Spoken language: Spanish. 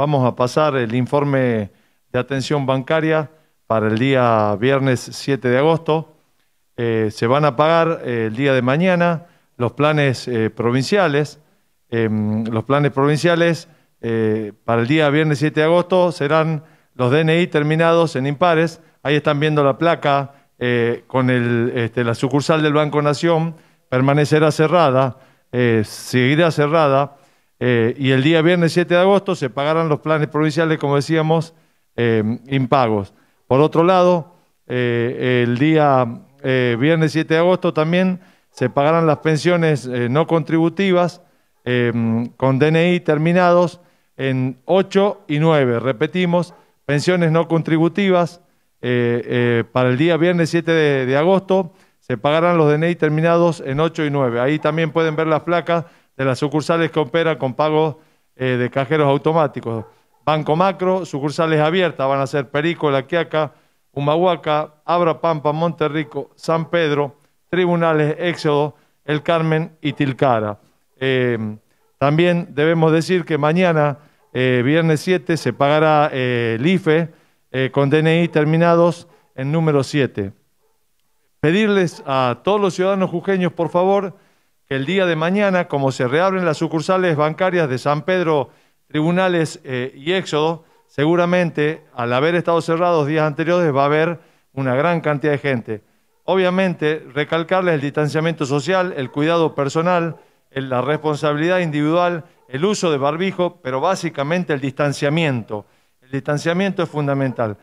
Vamos a pasar el informe de atención bancaria para el día viernes 7 de agosto. Eh, se van a pagar eh, el día de mañana los planes eh, provinciales. Em, los planes provinciales para el día viernes 7 de agosto serán los DNI terminados en impares. Ahí están viendo la placa con este, la sucursal del Banco Nación. Permanecerá cerrada, seguirá cerrada eh, y el día viernes 7 de agosto se pagarán los planes provinciales, como decíamos, eh, impagos. Por otro lado, eh, el día viernes 7 de agosto también se pagarán las pensiones no contributivas con DNI terminados en 8 y 9. Repetimos, pensiones no contributivas para el día viernes 7 de, de agosto se pagarán los DNI terminados en 8 y 9. Ahí también pueden ver las placas de las sucursales que operan con pagos eh, de cajeros automáticos. Banco Macro, sucursales abiertas van a ser Perico, La Quiaca, Humahuaca, Abra Pampa, Monterrico, San Pedro, Tribunales, Éxodo, El Carmen y Tilcara. Eh, también debemos decir que mañana, eh, viernes 7, se pagará el IFE con DNI terminados en número 7. Pedirles a todos los ciudadanos jujeños, por favor, el día de mañana, como se reabren las sucursales bancarias de San Pedro, Tribunales eh, y Éxodo, seguramente al haber estado cerrados días anteriores va a haber una gran cantidad de gente. Obviamente, recalcarles el distanciamiento social, el cuidado personal, la responsabilidad individual, el uso de barbijo, pero básicamente el distanciamiento. El distanciamiento es fundamental.